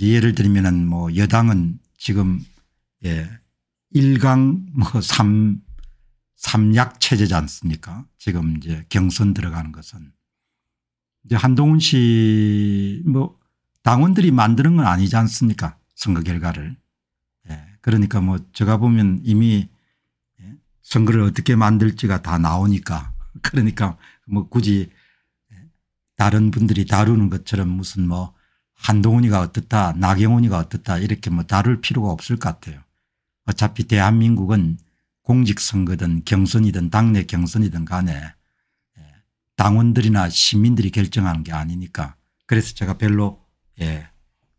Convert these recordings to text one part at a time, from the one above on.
예를 들면은 뭐 여당은 지금 예, 1강 뭐 3, 3약 체제지 않습니까? 지금 이제 경선 들어가는 것은. 이제 한동훈 씨 뭐 당원들이 만드는 건 아니지 않습니까? 선거 결과를. 예. 그러니까 뭐 제가 보면 이미 예? 선거를 어떻게 만들지가 다 나오니까 그러니까 뭐 굳이 예, 다른 분들이 다루는 것처럼 무슨 뭐 한동훈이가 어떻다 나경원이가 어떻다 이렇게 뭐 다룰 필요가 없을 것 같아요. 어차피 대한민국은 공직선거든 경선이든 당내 경선이든 간에 예, 당원들이나 시민들이 결정하는 게 아니니까 그래서 제가 별로 예,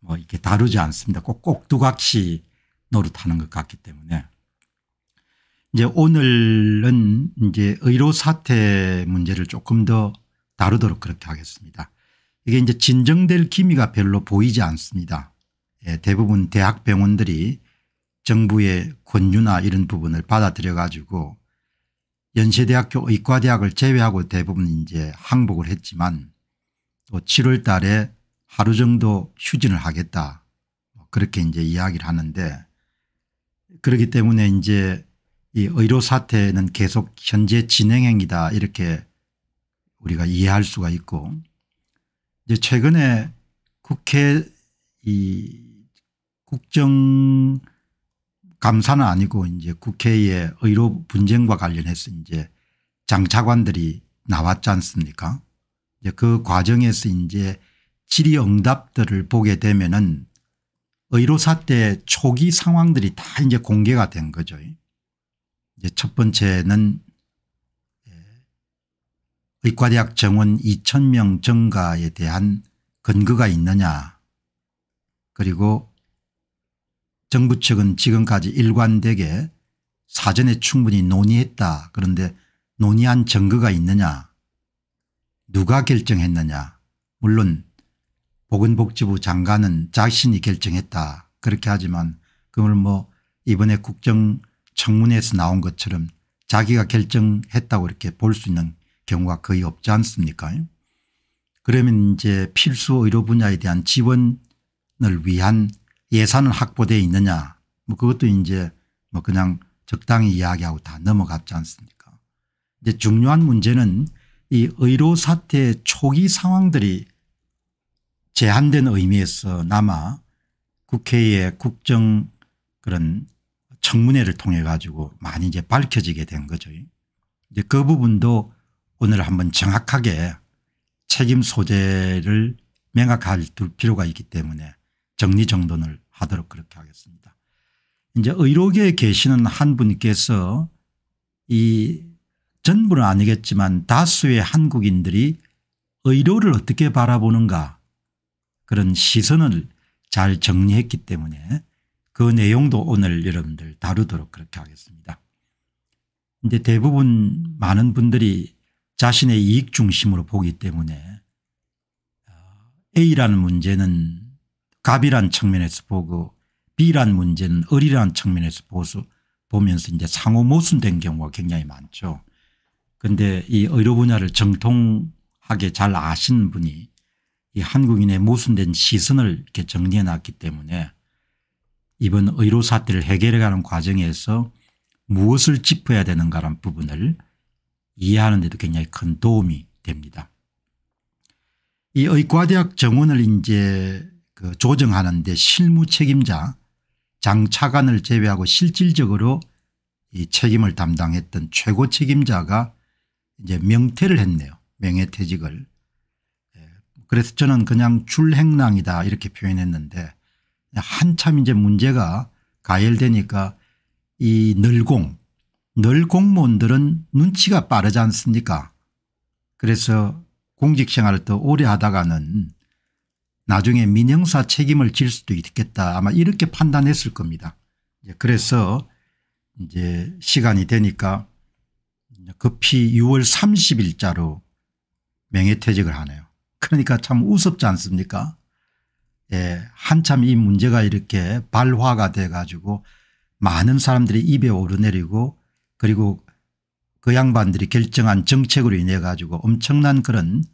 뭐 이렇게 다루지 않습니다. 꼭꼭 두각시 노릇하는 것 같기 때문에 이제 오늘은 이제 의료 사태 문제를 조금 더 다루도록 그렇게 하겠습니다. 이게 이제 진정될 기미가 별로 보이지 않습니다. 예, 대부분 대학 병원들이 정부의 권유나 이런 부분을 받아들여 가지고 연세대학교 의과대학을 제외하고 대부분 이제 항복을 했지만 또 7월 달에 하루 정도 휴진을 하겠다 뭐 그렇게 이제 이야기를 하는데 그렇기 때문에 이제 이 의료 사태는 계속 현재 진행형이다 이렇게 우리가 이해할 수가 있고 이제 최근에 국회 이 국정 감사는 아니고 이제 국회의 의료 분쟁과 관련해서 이제 장차관들이 나왔지 않습니까? 이제 그 과정에서 이제 질의응답들을 보게 되면은 의료사 때 초기 상황들이 다 이제 공개가 된 거죠. 이제 첫 번째는 의과대학 정원 2,000명 증가에 대한 근거가 있느냐 그리고 정부 측은 지금까지 일관되게 사전에 충분히 논의했다 그런데 논의한 증거가 있느냐 누가 결정했느냐 물론 보건복지부 장관은 자신이 결정했다 그렇게 하지만 그걸 뭐 이번에 국정청문회에서 나온 것처럼 자기가 결정했다고 이렇게 볼 수 있는 경우가 거의 없지 않습니까? 그러면 이제 필수 의료 분야에 대한 지원을 위한 예산은 확보되어 있느냐 뭐 그것도 이제 뭐 그냥 적당히 이야기하고 다 넘어갔지 않습니까? 이제 중요한 문제는 이 의료 사태 초기 상황들이 제한된 의미에서 남아 국회의 국정 그런 청문회를 통해 가지고 많이 이제 밝혀지게 된 거죠. 이제 그 부분도 오늘 한번 정확하게 책임 소재를 명확할 필요가 있기 때문에 정리정돈을 하도록 그렇게 하겠습니다. 이제 의료계에 계시는 한 분께서 이 전부는 아니겠지만 다수의 한국인들이 의료를 어떻게 바라보는가 그런 시선을 잘 정리했기 때문에 그 내용도 오늘 여러분들 다루도록 그렇게 하겠습니다. 이제 대부분 많은 분들이 자신의 이익 중심으로 보기 때문에 아, A라는 문제는 갑이란 측면에서 보고 B란 문제는 을이란 측면에서 보수 보면서 이제 상호 모순된 경우가 굉장히 많죠. 그런데 이 의료 분야를 정통하게 잘아시는 분이 이 한국인의 모순된 시선을 이렇게 정리해 놨기 때문에 이번 의료 사태를 해결해 가는 과정에서 무엇을 짚어야 되는가라는 부분을 이해하는 데도 굉장히 큰 도움이 됩니다. 이 의과대학 정원을 이제 그 조정하는데 실무 책임자 장차관을 제외하고 실질적으로 이 책임을 담당했던 최고 책임자가 이제 명퇴를 했네요. 명예퇴직을. 예, 그래서 저는 그냥 줄행랑이다 이렇게 표현했는데 한참 이제 문제가 가열되니까 이 늘공 늘 공무원들은 눈치가 빠르지 않습니까 그래서 공직생활을 더 오래 하다가는 나중에 민영사 책임을 질 수도 있겠다 아마 이렇게 판단했을 겁니다. 그래서 이제 시간이 되니까 급히 6월 30일자로 명예퇴직을 하네요. 그러니까 참 우습지 않습니까 예, 한참 이 문제가 이렇게 발화가 돼 가지고 많은 사람들이 입에 오르내리고 그리고 그 양반들이 결정한 정책으로 인해 가지고 엄청난 그런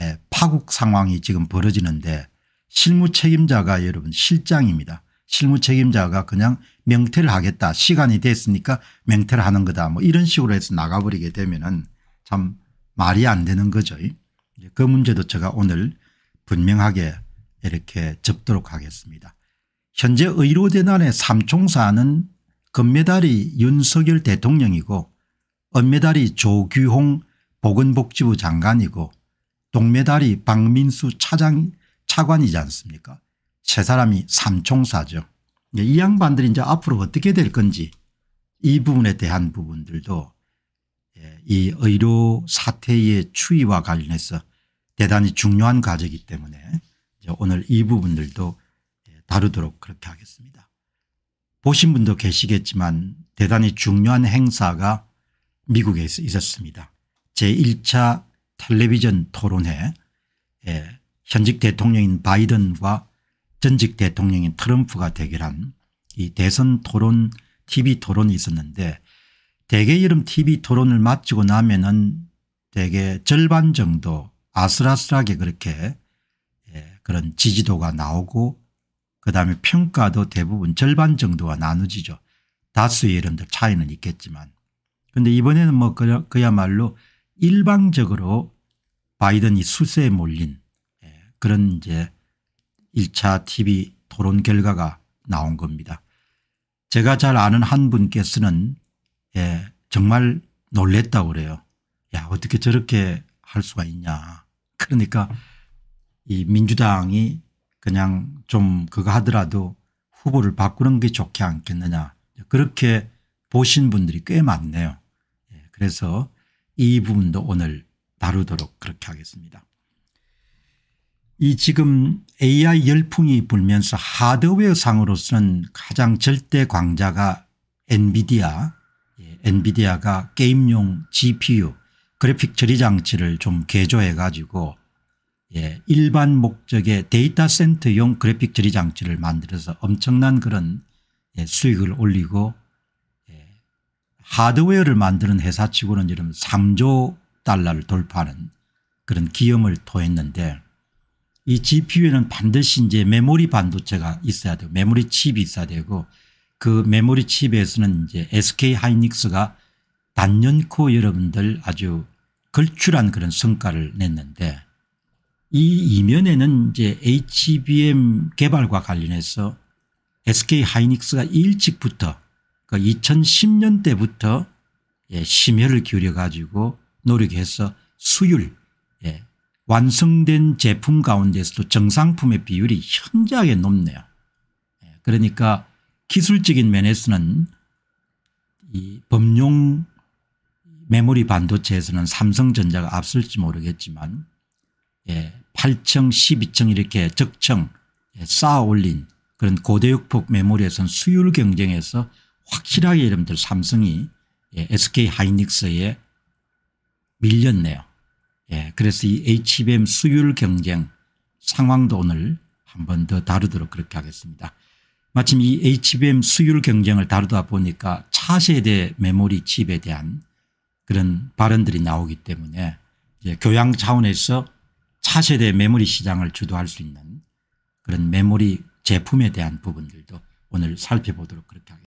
예, 파국 상황이 지금 벌어지는데 실무 책임자가 여러분 실장입니다. 실무 책임자가 그냥 명퇴를 하겠다 시간이 됐으니까 명퇴를 하는 거다 뭐 이런 식으로 해서 나가버리게 되면 참 말이 안 되는 거죠. 그 문제도 제가 오늘 분명하게 이렇게 접도록 하겠습니다. 현재 의료대단의 삼총사는 금메달이 윤석열 대통령이고 은메달이 조규홍 보건복지부 장관이고 동메달이 박민수 차장, 차관이지 않습니까 세 사람이 삼총사죠. 예, 이 양반들이 이제 앞으로 어떻게 될 건지 이 부분에 대한 부분들도 예, 이 의료 사태의 추이와 관련해서 대단히 중요한 과제이기 때문에 오늘 이 부분들도 예, 다루도록 그렇게 하겠습니다. 보신 분도 계시겠지만 대단히 중요한 행사가 미국에 서 있었습니다. 제1차 텔레비전 토론회 예, 현직 대통령인 바이든과 전직 대통령인 트럼프가 대결한 이 대선 토론 tv 토론이 있었는데 대개 이런 tv 토론을 마치고 나면은 대개 절반 정도 아슬아슬하게 그렇게 예, 그런 지지도가 나오고 그다음에 평가도 대부분 절반 정도가 나누지죠. 다수의 이름들 차이는 있겠지만 근데 이번에는 뭐 그야말로 일방적으로 바이든이 수세에 몰린 예, 그런 이제 1차 TV 토론 결과가 나온 겁니다. 제가 잘 아는 한 분께서는 예, 정말 놀랬다고 그래요. 야 어떻게 저렇게 할 수가 있냐. 그러니까 이 민주당이 그냥 좀 그거 하더라도 후보를 바꾸는 게 좋지 않겠느냐 그렇게 보신 분들이 꽤 많네요. 예, 그래서 이 부분도 오늘 다루도록 그렇게 하겠습니다. 이 지금 AI 열풍이 불면서 하드웨어 상으로서는 가장 절대 강자가 엔비디아 예, 엔비디아가 게임용 GPU 그래픽 처리 장치를 좀 개조해 가지고 예, 일반 목적의 데이터 센터용 그래픽 처리 장치를 만들어서 엄청난 그런 예, 수익을 올리고 예, 하드웨어를 만드는 회사치고는 지금 3조 달러를 돌파하는 그런 기염을 토했는데 이 GPU에는 반드시 이제 메모리 반도체가 있어야 되고 메모리 칩이 있어야 되고 그 메모리 칩에서는 이제 SK 하이닉스가 단연코 여러분들 아주 걸출한 그런 성과를 냈는데 이 이면에는 이제 HBM 개발과 관련해서 SK 하이닉스가 일찍부터 그 2010년 대부터 예, 심혈을 기울여 가지고 노력해서 수율 예, 완성된 제품 가운데서도 정상품의 비율이 현저하게 높네요. 예, 그러니까 기술적인 면에서는 이 범용 메모리 반도체에서는 삼성전자가 앞설지 모르겠지만 예, 8층 12층 이렇게 적층 예, 쌓아 올린 그런 고대역폭 메모리에선 수율 경쟁에서 확실하게 여러분들 삼성이 SK 예, 하이닉스에 밀렸네요. 예, 그래서 이 HBM 수율 경쟁 상황도 오늘 한 번 더 다루도록 그렇게 하겠습니다. 마침 이 HBM 수율 경쟁을 다루다 보니까 차세대 메모리 칩에 대한 그런 발언들이 나오기 때문에 교양 차원에서 차세대 메모리 시장을 주도할 수 있는 그런 메모리 제품에 대한 부분들도 오늘 살펴보도록 그렇게 하겠습니다.